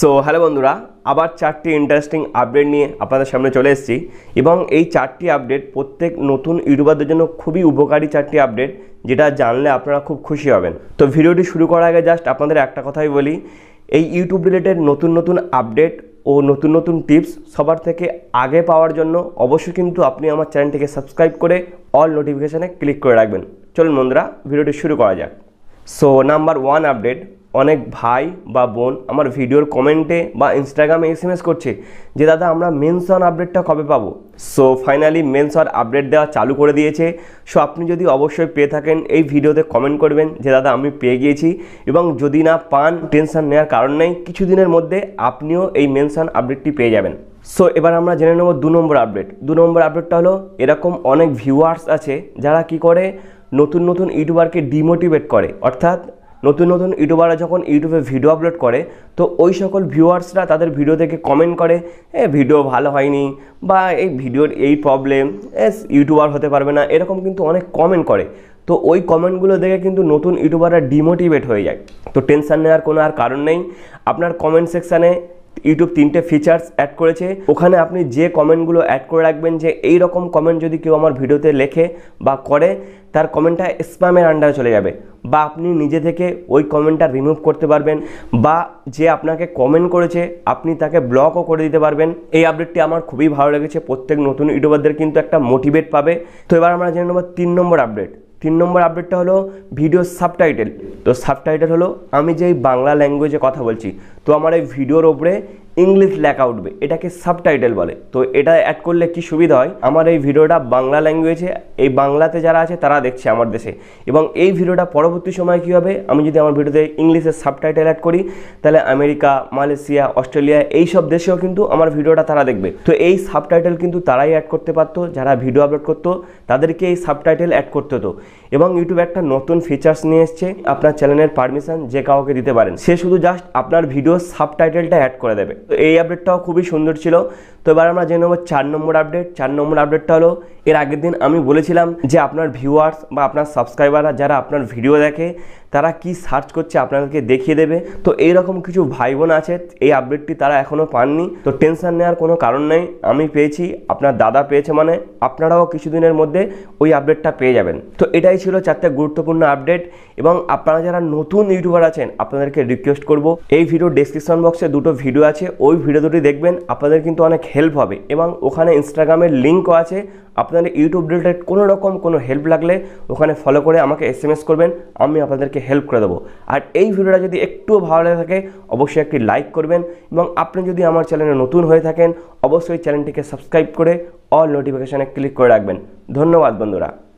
so hello বন্ধুরা আবার চারটি ইন্টারেস্টিং আপডেট নিয়ে আপনাদের সামনে চলে এসেছি এবং এই চারটি আপডেট প্রত্যেক নতুন ইউটিউবারদের জন্য খুবই উপকারী চারটি আপডেট যেটা জানলে আপনারা খুব খুশি হবেন তো ভিডিওটি শুরু করার আগে জাস্ট আপনাদের একটা কথাই বলি এই ইউটিউব রিলেটেড নতুন নতুন আপডেট ও নতুন নতুন টিপস সবার থেকে আগে পাওয়ার জন্য অবশ্যই কিন্তু আপনি আমার চ্যানেলটিকে সাবস্ক্রাইব করে অল নোটিফিকেশানে ক্লিক করে রাখবেন চলুন বন্ধুরা ভিডিওটি শুরু করা যাক সো নাম্বার ওয়ান আপডেট অনেক ভাই বা বোন আমার ভিডিওর কমেন্টে বা ইনস্টাগ্রামে এস এম এস করছে যে দাদা আমরা মেনশন আপডেটটা কবে পাবো সো ফাইনালি মেনশন আপডেট দেওয়া চালু করে দিয়েছে সো আপনি যদি অবশ্যই পেয়ে থাকেন এই ভিডিওতে কমেন্ট করবেন যে দাদা আমি পেয়ে গিয়েছি এবং যদি না পান টেনশন নেওয়ার কারণ নেই কিছুদিনের মধ্যে আপনিও এই মেনশন আপডেটটি পেয়ে যাবেন সো এবার আমরা জেনে নেব দু নম্বর আপডেট দু নম্বর আপডেটটা হলো এরকম অনেক ভিউয়ার্স আছে যারা কি করে নতুন নতুন ইউটিউবারকে ডিমোটিভেট করে অর্থাৎ নতুন নতুন ইউটিউবাররা যখন ইউটিউবে ভিডিও আপলোড করে তো ওই সকল ভিউয়ার্সরা তাদের ভিডিও দেখে কমেন্ট করে এ ভিডিও ভালো হয়নি বা এই ভিডিওর এই প্রবলেম এস ইউটিউবার হতে পারবে না এরকম কিন্তু অনেক কমেন্ট করে তো ওই কমেন্টগুলো দেখে কিন্তু নতুন ইউটিউবাররা ডিমোটিভেট হয়ে যায় তো টেনশান নেওয়ার কোনো আর কারণ নেই আপনার কমেন্ট সেকশানে ইউটিউব তিনটে ফিচার্স অ্যাড করেছে ওখানে আপনি যে কমেন্টগুলো অ্যাড করে রাখবেন যে এই রকম কমেন্ট যদি কেউ আমার ভিডিওতে লেখে বা করে তার কমেন্টটা স্প্যামের আন্ডারে চলে যাবে বা আপনি নিজে থেকে ওই কমেন্টটা রিমুভ করতে পারবেন বা যে আপনাকে কমেন্ট করেছে আপনি তাকে ব্লকও করে দিতে পারবেন এই আপডেটটি আমার খুবই ভালো লেগেছে প্রত্যেক নতুন ইউটিউবারদের কিন্তু একটা মোটিভেট পাবে তো এবার আমরা জেনে নেবো তিন নম্বর আপডেট তিন নম্বর আপডেটটা হলো ভিডিও সাবটাইটেল তো সাবটাইটেল হলো আমি যেই বাংলা ল্যাঙ্গুয়েজে কথা বলছি তো আমার এই ভিডিওর ওপরে ইংলিশ লেখা উঠবে এটাকে সাবটাইটেল বলে তো এটা অ্যাড করলে কি সুবিধা হয় আমার এই ভিডিওটা বাংলা ল্যাঙ্গুয়েজে এই বাংলাতে যারা আছে তারা দেখছে আমার দেশে এবং এই ভিডিওটা পরবর্তী সময় কী হবে আমি যদি আমার ভিডিওতে ইংলিশের সাবটাইটেল অ্যাড করি তাহলে আমেরিকা মালয়েশিয়া অস্ট্রেলিয়া এই সব দেশেও কিন্তু আমার ভিডিওটা তারা দেখবে তো এই সাবটাইটেল কিন্তু তারাই অ্যাড করতে পারতো যারা ভিডিও আপলোড করতো তাদেরকে এই সাবটাইটেল অ্যাড করতে হতো এবং ইউটিউব একটা নতুন ফিচার্স নিয়ে এসছে আপনার চ্যানেলের পারমিশন যে কাউকে দিতে পারেন সে শুধু জাস্ট আপনার ভিডিও সাবটাইটেলটা অ্যাড করে দেবে তো এই আপডেটটাও খুবই সুন্দর ছিল তো এবার আমরা জেনে নেবো চার নম্বর আপডেট চার নম্বর আপডেটটা হলো এর আগের দিন আমি বলেছিলাম যে আপনার ভিউয়ার্স বা আপনার সাবস্ক্রাইবাররা যারা আপনার ভিডিও দেখে তারা কি সার্চ করছে আপনাদেরকে দেখিয়ে দেবে তো এইরকম কিছু ভাই বোন আছে এই আপডেটটি তারা এখনও পাননি তো টেনশন নেওয়ার কোনো কারণ নেই আমি পেয়েছি আপনার দাদা পেয়েছে মানে আপনারাও কিছুদিনের মধ্যে ওই আপডেটটা পেয়ে যাবেন তো এটাই ছিল চারটে গুরুত্বপূর্ণ আপডেট এবং আপনারা যারা নতুন ইউটিউবার আছেন আপনাদেরকে রিকোয়েস্ট করব এই ভিডিও ডিসক্রিপশন বক্সে দুটো ভিডিও আছে ওই ভিডিও দুটি দেখবেন আপনাদের কিন্তু অনেক হেল্প হবে এবং ওখানে ইনস্টাগ্রামের লিঙ্কও আছে আপনাদের ইউটিউব রিলেটেড কোনো রকম কোনো হেল্প লাগলে ওখানে ফলো করে আমাকে এস এম এস করবেন আমি আপনাদেরকে হেল্প করে দেবো আর এই ভিডিওটা যদি একটুও ভালো লাগে থাকে অবশ্যই একটি লাইক করবেন এবং আপনি যদি আমার চ্যানেলে নতুন হয়ে থাকেন অবশ্যই চ্যানেলটিকে সাবস্ক্রাইব করে অল নোটিফিকেশানে ক্লিক করে রাখবেন ধন্যবাদ বন্ধুরা